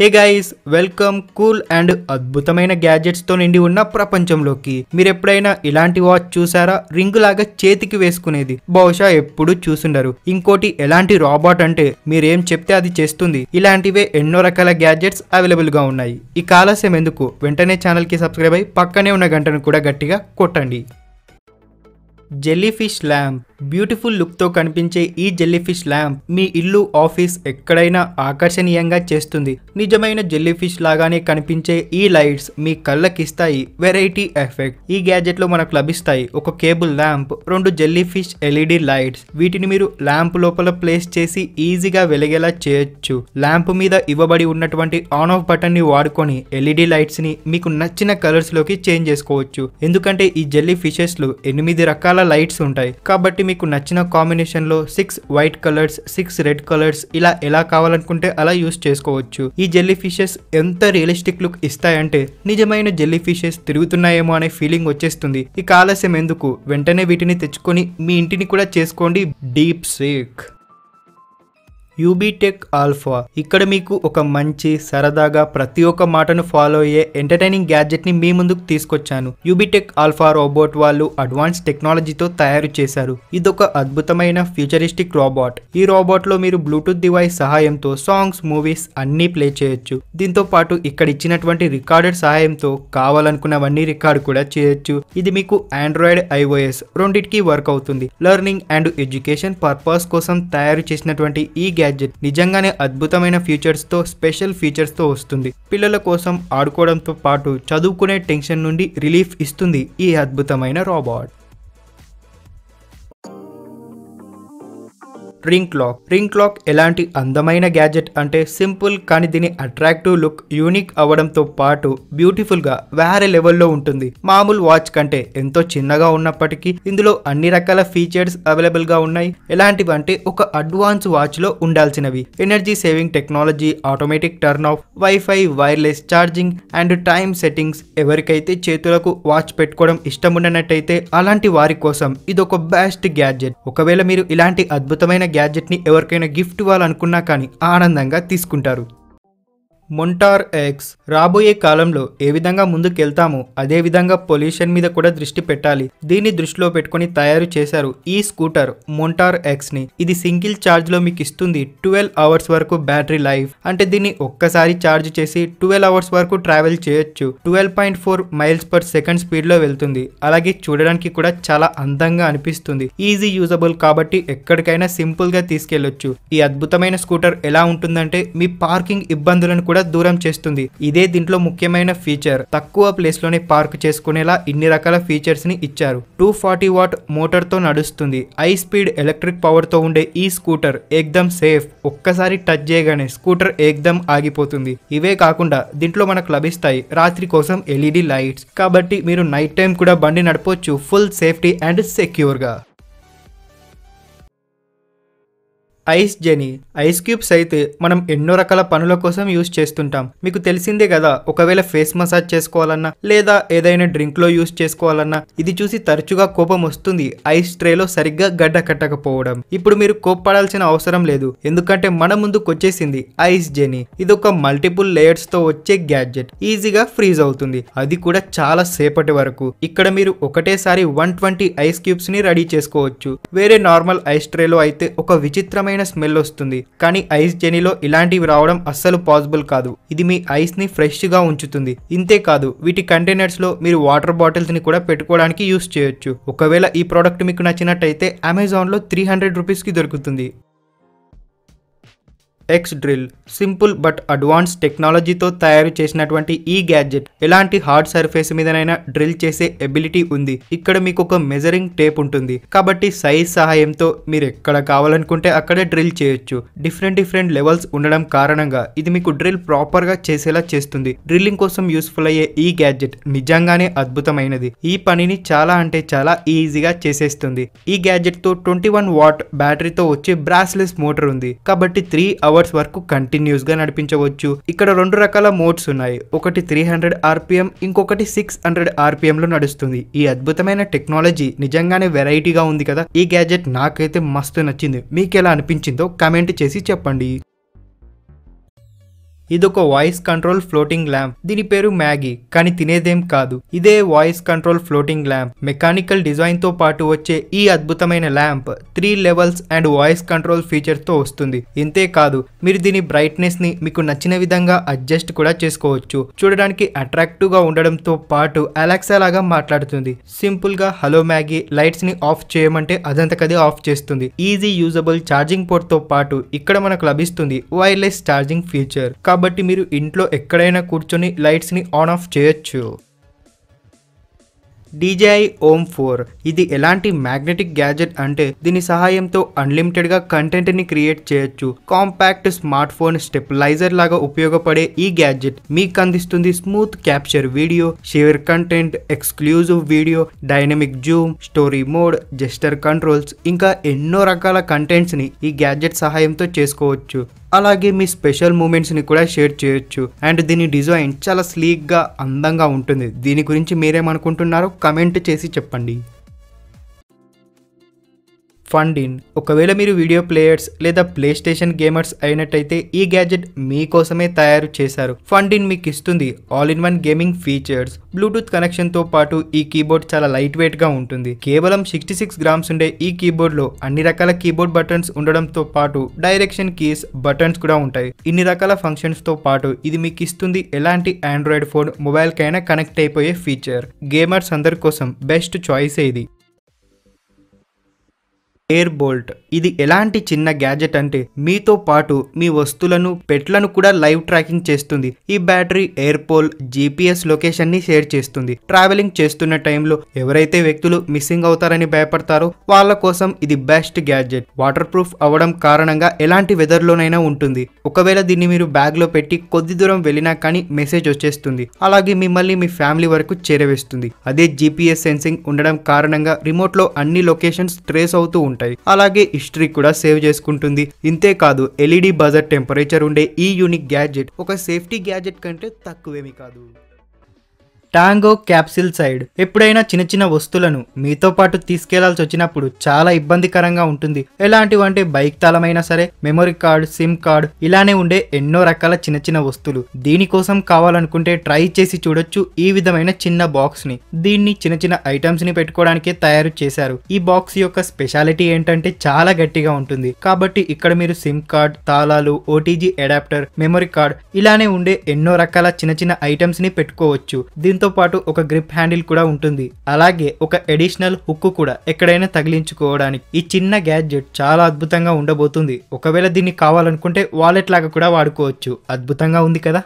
hey guys welcome cool and అద్భుతమైన గ్యాజెట్స్తో నిండి ఉన్న ప్రపంచంలోకి మీరు ఎప్పుడైనా ఇలాంటి వాచ్ చూసారా రింగ్ లాగా చేతికి వేసుకునేది బహుశా ఎప్పుడు చూసుండరు ఇంకోటి ఎలాంటి రాబోట్ అంటే మీరేం చెప్తే అది చేస్తుంది ఇలాంటివే ఎన్నో రకాల గ్యాజెట్స్ అవైలబుల్గా ఉన్నాయి ఈ కాలస్యం ఎందుకు వెంటనే ఛానల్కి సబ్స్క్రైబ్ అయి పక్కనే ఉన్న గంటను కూడా గట్టిగా కొట్టండి jelly fish lamp beautiful look తో కనిపించే ఈ జెల్లీఫిష్ ల్యాంప్ మీ ఇల్లు ఆఫీస్ ఎక్కడైనా ఆకర్షణీయంగా చేస్తుంది నిజమైన జెల్లీఫిష్ లాగానే కనిపించే ఈ లైట్స్ మీ కళ్ళకిస్తాయి వెరైటీ ఎఫెక్ట్ ఈ గ్యాజెట్ లో మనకు లభిస్తాయి ఒక కేబుల్ ల్యాంప్ రెండు జెల్లీ ఫిష్ ఎల్ఈడి లైట్స్ వీటిని మీరు ల్యాంప్ లోపల ప్లేస్ చేసి ఈజీగా వెలిగేలా చేయొచ్చు ల్యాంప్ మీద ఇవ్వబడి ఉన్నటువంటి ఆన్ ఆఫ్ బటన్ ని వాడుకొని ఎల్ఈడి లైట్స్ ని మీకు నచ్చిన కలర్స్ లోకి చేంజ్ చేసుకోవచ్చు ఎందుకంటే ఈ జెల్లీ ఫిషెస్ లో ఎనిమిది రకాల లైట్స్ ఉంటాయి కాబట్టి మీకు నచ్చిన కాంబినేషన్లో six white colours six red colours ఇలా ఎలా కావాలనుకుంటే అలా యూస్ చేసుకోవచ్చు ఈ జెల్లీ ఫిషెస్ ఎంత రియలిస్టిక్ లుక్ ఇస్తాయంటే నిజమైన జెల్లీ ఫిషెస్ తిరుగుతున్నాయేమో అనే ఫీలింగ్ వచ్చేస్తుంది ఇక ఆలస్యం ఎందుకు వెంటనే వీటిని తెచ్చుకొని మీ ఇంటిని కూడా చేసుకోండి డీప్ సేక్ యూబీటెక్ ఆల్ఫా ఇక్కడ మీకు ఒక మంచి సరదాగా ప్రతి ఒక్క మాటను ఫాలో అయ్యే ఎంటర్టైనింగ్ గ్యాడ్జెట్ ని మీ ముందుకు తీసుకొచ్చాను యూబీటెక్ ఆల్ఫా రోబోట్ వాళ్ళు అడ్వాన్స్ టెక్నాలజీతో తయారు చేశారు ఇదొక అద్భుతమైన ఫ్యూచరిస్టిక్ రోబోట్ ఈ రోబోట్ లో మీరు బ్లూటూత్ డివైస్ సహాయంతో సాంగ్స్ మూవీస్ అన్ని ప్లే చేయొచ్చు దీంతో పాటు ఇక్కడ ఇచ్చినటువంటి రికార్డెడ్ సహాయంతో కావాలనుకున్నవన్నీ రికార్డ్ కూడా చేయొచ్చు ఇది మీకు ఆండ్రాయిడ్ ఐఓఎస్ రెండింటికి వర్క్ అవుతుంది లెర్నింగ్ అండ్ ఎడ్యుకేషన్ పర్పస్ కోసం తయారు చేసినటువంటి ఈ గ్యాడ్జెట్ నిజంగానే అద్భుతమైన ఫీచర్స్తో స్పెషల్ ఫీచర్స్తో వస్తుంది పిల్లల కోసం ఆడుకోవడంతో పాటు చదువుకునే టెన్షన్ నుండి రిలీఫ్ ఇస్తుంది ఈ అద్భుతమైన robot ring clock ring clock ఎలాంటి అందమైన గ్యాజెట్ అంటే సింపుల్ కానీ దీని అట్రాక్టివ్ లుక్ యూనిక్ అవడంతో పాటు బ్యూటిఫుల్ గా వేరే లెవెల్లో ఉంటుంది మామూలు వాచ్ కంటే ఎంతో చిన్నగా ఉన్నప్పటికీ ఇందులో అన్ని రకాల ఫీచర్స్ అవైలబుల్ గా ఉన్నాయి ఎలాంటివి అంటే ఒక అడ్వాన్స్ వాచ్ లో ఉండాల్సినవి energy saving technology automatic turn off wifi wireless charging and time settings ఎవరికైతే చేతులకు వాచ్ పెట్టుకోవడం ఇష్టం ఉండనట్టయితే అలాంటి వారి కోసం ఇది ఒక బెస్ట్ గ్యాడ్జెట్ ఒకవేళ మీరు ఇలాంటి అద్భుతమైన గ్యాడ్జెట్ని ఎవరికైనా గిఫ్ట్ ఇవ్వాలనుకున్నా కానీ ఆనందంగా తీసుకుంటారు మొంటార్ ఎక్స్ రాబోయే కాలంలో ఏ విధంగా ముందుకెళ్తామో అదే విధంగా పొల్యూషన్ మీద కూడా దృష్టి పెట్టాలి దీన్ని దృష్టిలో పెట్టుకుని తయారు చేశారు ఈ స్కూటర్ మొంటార్ ఎక్స్ ని ఇది సింగిల్ ఛార్జ్ లో మీకు ఇస్తుంది ట్వెల్వ్ అవర్స్ వరకు బ్యాటరీ లైఫ్ అంటే దీన్ని ఒక్కసారి ఛార్జ్ చేసి ట్వెల్వ్ అవర్స్ వరకు ట్రావెల్ చేయొచ్చు twelve point four miles per second speed లో వెళ్తుంది అలాగే చూడడానికి కూడా చాలా అందంగా అనిపిస్తుంది ఈజీ యూజబుల్ కాబట్టి ఎక్కడికైనా సింపుల్ గా తీసుకెళ్లొచ్చు ఈ అద్భుతమైన స్కూటర్ ఎలా ఉంటుందంటే మీ పార్కింగ్ ఇబ్బందులను కూడా కూడా దూరం చేస్తుంది ఇదే దీంట్లో ముఖ్యమైన ఫీచర్ తక్కువ ప్లేస్ లోనే పార్క్ చేసుకునేలా ఇన్ని రకాల ఫీచర్స్ ని ఇచ్చారు టూ ఫార్టీ వాట్ మోటార్ తో నడుస్తుంది హై స్పీడ్ ఎలక్ట్రిక్ పవర్ తో ఉండే ఈ స్కూటర్ ఏక్దమ్ సేఫ్ ఒక్కసారి టచ్ చేయగానే స్కూటర్ ఏక్దమ్ ఆగిపోతుంది ఇవే కాకుండా దీంట్లో మనకు లభిస్తాయి రాత్రి కోసం ఎల్ఈడి లైట్స్ e కాబట్టి మీరు నైట్ టైం కూడా బండి నడపొచ్చు ఫుల్ సేఫ్టీ అండ్ సెక్యూర్ గా ఐస్ జెనీ ఐస్ క్యూబ్స్ అయితే మనం ఎన్నో రకాల పనుల కోసం యూస్ చేస్తుంటాం మీకు తెలిసిందే కదా ఒకవేళ ఫేస్ మసాజ్ చేసుకోవాలన్నా లేదా ఏదైనా డ్రింక్లో యూస్ చేసుకోవాలన్నా ఇది చూసి తరచుగా కోపం వస్తుంది ఐస్ ట్రేలో సరిగ్గా గడ్డ కట్టకపోవడం ఇప్పుడు మీరు కోప్పడాల్సిన అవసరం లేదు ఎందుకంటే మన ముందుకు వచ్చేసింది ఐస్ జెనీ ఒక మల్టిపుల్ లేయర్స్తో వచ్చే గ్యాడ్జెట్ ఈజీగా ఫ్రీజ్ అవుతుంది అది కూడా చాలా సేపటి వరకు ఇక్కడ మీరు ఒకటేసారి వన్ ట్వంటీ ఐస్ ని రెడీ చేసుకోవచ్చు వేరే నార్మల్ ఐస్ ట్రేలో అయితే ఒక విచిత్రమైన విచిత్రమైన స్మెల్ వస్తుంది కానీ ఐస్ జెనీలో ఇలాంటివి రావడం అస్సలు పాసిబుల్ కాదు ఇది మీ ఐస్ని గా ఉంచుతుంది ఇంతే కాదు వీటి కంటైనర్స్లో మీరు వాటర్ బాటిల్స్ని కూడా పెట్టుకోవడానికి యూస్ చేయొచ్చు ఒకవేళ ఈ ప్రోడక్ట్ మీకు నచ్చినట్టయితే అమెజాన్లో త్రీ హండ్రెడ్ రూపీస్ కి దొరుకుతుంది X drill simple but advance టెక్నాలజీతో తయారు చేసినటువంటి ఈ గ్యాడ్జెట్ ఎలాంటి హార్డ్ సర్ఫేస్ మీదనైనా డ్రిల్ చేసే ఎబిలిటీ ఉంది ఇక్కడ మీకు ఒక మెజరింగ్ టేప్ ఉంటుంది కాబట్టి సైజ్ సహాయంతో మీరు ఎక్కడ కావాలనుకుంటే అక్కడే డ్రిల్ చేయొచ్చు డిఫరెంట్ డిఫరెంట్ లెవెల్స్ ఉండడం కారణంగా ఇది మీకు డ్రిల్ ప్రాపర్ గా చేసేలా చేస్తుంది డ్రిల్లింగ్ కోసం యూస్ఫుల్ అయ్యే ఈ గ్యాడ్జెట్ నిజంగానే అద్భుతమైనది ఈ పనిని చాలా అంటే చాలా ఈజీగా చేసేస్తుంది ఈ గ్యాడ్జెట్ తో ట్వంటీ వన్ వాట్ బ్యాటరీతో వచ్చే బ్రాస్లెస్ మోటార్ ఉంది కాబట్టి త్రీ అవర్ అవర్స్ వరకు గా నడిపించవచ్చు ఇక్కడ రెండు రకాల మోడ్స్ ఉన్నాయి ఒకటి త్రీ హండ్రెడ్ ఆర్పిఎం ఇంకొకటి సిక్స్ హండ్రెడ్ లో నడుస్తుంది ఈ అద్భుతమైన టెక్నాలజీ నిజంగానే వెరైటీగా ఉంది కదా ఈ గ్యాజెట్ నాకైతే మస్తు నచ్చింది మీకు ఎలా అనిపించిందో కమెంట్ చేసి చెప్పండి ఇదొక వాయిస్ కంట్రోల్ ఫ్లోటింగ్ ల్యాంప్ దీని పేరు మ్యాగీ కానీ తినేదేం కాదు ఇదే voice control floating lamp mechanical design తో పాటు వచ్చే ఈ అద్భుతమైన lamp three levels and voice control feature తో వస్తుంది ఇంతే కాదు మీరు దీని బ్రైట్నెస్ ని మీకు నచ్చిన విధంగా అడ్జస్ట్ కూడా చేసుకోవచ్చు చూడడానికి అట్రాక్టివ్ గా ఉండడంతో పాటు అలెక్సా లాగా మాట్లాడుతుంది సింపుల్ గా హలో మ్యాగీ లైట్స్ ని ఆఫ్ చేయమంటే అదంతకదే ఆఫ్ చేస్తుంది ఈజీ యూజబుల్ ఛార్జింగ్ పోర్ట్ తో పాటు ఇక్కడ మనకు లభిస్తుంది వైర్లెస్ ఛార్జింగ్ ఫీచర్ కాబట్టి మీరు ఇంట్లో ఎక్కడైనా కూర్చొని లైట్స్ని ఆన్ ఆఫ్ చేయొచ్చు డీజేఐ ఓమ్ ఫోర్ ఇది ఎలాంటి మ్యాగ్నెటిక్ గ్యాజెట్ అంటే దీని సహాయంతో అన్లిమిటెడ్గా కంటెంట్ని క్రియేట్ చేయొచ్చు కాంపాక్ట్ స్మార్ట్ ఫోన్ స్టెప్లైజర్ లాగా ఉపయోగపడే ఈ గ్యాడ్జెట్ మీకు అందిస్తుంది smooth capture video share content exclusive video dynamic zoom story mode gesture controls ఇంకా ఎన్నో రకాల కంటెంట్స్ని ఈ గ్యాడ్జెట్ సహాయంతో చేసుకోవచ్చు అలాగే మీ స్పెషల్ మూమెంట్స్ని కూడా షేర్ చేయొచ్చు అండ్ దీని డిజైన్ చాలా స్లీక్గా అందంగా ఉంటుంది దీని గురించి మీరేమనుకుంటున్నారో కమెంట్ చేసి చెప్పండి ఫండ్ ఇన్ ఒకవేళ మీరు వీడియో ప్లేయర్స్ లేదా ప్లే స్టేషన్ గేమర్స్ అయినట్టయితే ఈ గ్యాజెట్ మీకోసమే తయారు చేశారు ఫండ్ ఇన్ మీకు ఇస్తుంది all in one gaming features Bluetooth కనెక్షన్తో పాటు ఈ కీబోర్డ్ చాలా లైట్ వెయిట్గా ఉంటుంది కేవలం సిక్స్టీ సిక్స్ గ్రామ్స్ ఉండే ఈ కీబోర్డ్లో అన్ని రకాల కీబోర్డ్ బటన్స్ ఉండడంతో పాటు డైరెక్షన్ కీస్ బటన్స్ కూడా ఉంటాయి ఇన్ని రకాల ఫంక్షన్స్తో పాటు ఇది మీకు ఇస్తుంది ఎలాంటి ఆండ్రాయిడ్ ఫోన్ మొబైల్ కైనా కనెక్ట్ అయిపోయే ఫీచర్ గేమర్స్ అందరి కోసం బెస్ట్ చాయిస్ ఇది ఎయిర్ బోల్ట్ ఇది ఎలాంటి చిన్న గ్యాజెట్ అంటే మీతో పాటు మీ వస్తువులను పెట్లను కూడా లైవ్ ట్రాకింగ్ చేస్తుంది ఈ battery AirBolt GPS location ని షేర్ చేస్తుంది ట్రావెలింగ్ చేస్తున్న టైంలో ఎవరైతే వ్యక్తులు మిస్సింగ్ అవుతారని భయపడతారో వాళ్ళ కోసం ఇది బెస్ట్ గ్యాడ్జెట్ వాటర్ ప్రూఫ్ అవడం కారణంగా ఎలాంటి వెదర్ లోనైనా ఉంటుంది ఒకవేళ దీన్ని మీరు బ్యాగ్ లో పెట్టి కొద్ది దూరం వెళ్ళినా కానీ మెసేజ్ వచ్చేస్తుంది అలాగే మిమ్మల్ని మీ ఫ్యామిలీ వరకు చేరవేస్తుంది అదే జీపీఎస్ సెన్సింగ్ ఉండడం కారణంగా రిమోట్ లో అన్ని లొకేషన్స్ ట్రేస్ అవుతూ ఉంటాయి ఉంటాయి అలాగే హిస్టరీ కూడా సేవ్ చేసుకుంటుంది ఇంతే కాదు ఎల్ఈడి బజర్ టెంపరేచర్ ఉండే ఈ యూనిక్ గ్యాడ్జెట్ ఒక సేఫ్టీ గ్యాడ్జెట్ కంటే తక్కువేమీ కాదు టాంగో క్యాప్సిల్ సైడ్ ఎప్పుడైనా చిన్న చిన్న వస్తువులను మీతో పాటు తీసుకెళ్లాల్సి వచ్చినప్పుడు చాలా ఇబ్బందికరంగా ఉంటుంది ఎలాంటివంటే బైక్ తలమైనా సరే మెమొరీ కార్డ్ సిమ్ కార్డ్ ఇలానే ఉండే ఎన్నో రకాల చిన్న చిన్న వస్తువులు దీనికోసం కావాలనుకుంటే ట్రై చేసి చూడొచ్చు ఈ విధమైన చిన్న బాక్స్ ని దీన్ని చిన్న చిన్న ఐటమ్స్ ని పెట్టుకోవడానికి తయారు చేశారు ఈ బాక్స్ యొక్క స్పెషాలిటీ ఏంటంటే చాలా గట్టిగా ఉంటుంది కాబట్టి ఇక్కడ మీరు సిమ్ కార్డ్ తాళాలు ఓటీజీ అడాప్టర్ మెమొరీ కార్డ్ ఇలానే ఉండే ఎన్నో రకాల చిన్న చిన్న ఐటమ్స్ ని పెట్టుకోవచ్చు దీంతో దీంతో పాటు ఒక గ్రిప్ హ్యాండిల్ కూడా ఉంటుంది అలాగే ఒక ఎడిషనల్ హుక్ కూడా ఎక్కడైనా తగిలించుకోవడానికి ఈ చిన్న గ్యాడ్జెట్ చాలా అద్భుతంగా ఉండబోతుంది ఒకవేళ దీన్ని కావాలనుకుంటే వాలెట్ లాగా కూడా వాడుకోవచ్చు అద్భుతంగా ఉంది కదా